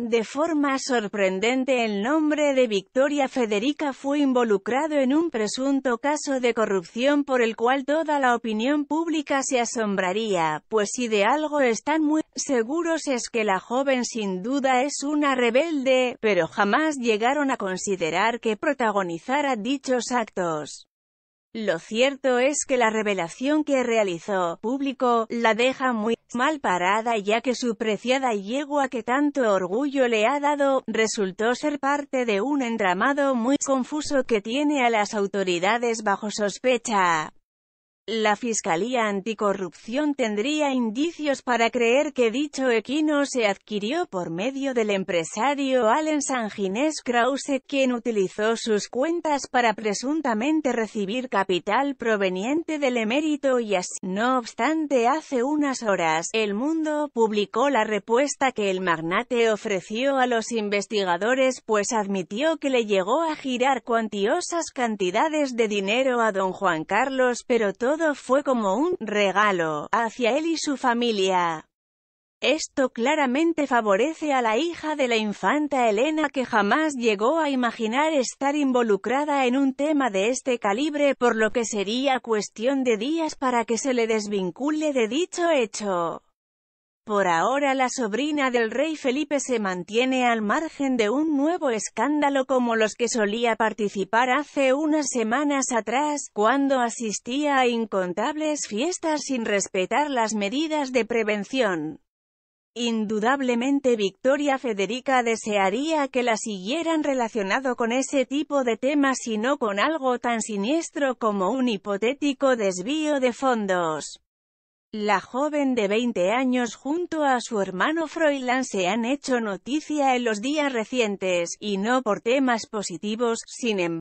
De forma sorprendente el nombre de Victoria Federica fue involucrado en un presunto caso de corrupción por el cual toda la opinión pública se asombraría, pues si de algo están muy seguros es que la joven sin duda es una rebelde, pero jamás llegaron a considerar que protagonizara dichos actos. Lo cierto es que la revelación que realizó público la deja muy mal parada ya que su preciada yegua que tanto orgullo le ha dado, resultó ser parte de un entramado muy confuso que tiene a las autoridades bajo sospecha la Fiscalía Anticorrupción tendría indicios para creer que dicho equino se adquirió por medio del empresario Allen Sanginés Krause, quien utilizó sus cuentas para presuntamente recibir capital proveniente del emérito y así. No obstante, hace unas horas, El Mundo publicó la respuesta que el magnate ofreció a los investigadores pues admitió que le llegó a girar cuantiosas cantidades de dinero a don Juan Carlos, pero todo fue como un «regalo» hacia él y su familia. Esto claramente favorece a la hija de la infanta Elena que jamás llegó a imaginar estar involucrada en un tema de este calibre por lo que sería cuestión de días para que se le desvincule de dicho hecho. Por ahora la sobrina del rey Felipe se mantiene al margen de un nuevo escándalo como los que solía participar hace unas semanas atrás, cuando asistía a incontables fiestas sin respetar las medidas de prevención. Indudablemente Victoria Federica desearía que la siguieran relacionado con ese tipo de temas y no con algo tan siniestro como un hipotético desvío de fondos. La joven de 20 años junto a su hermano Froilán se han hecho noticia en los días recientes, y no por temas positivos, sin embargo.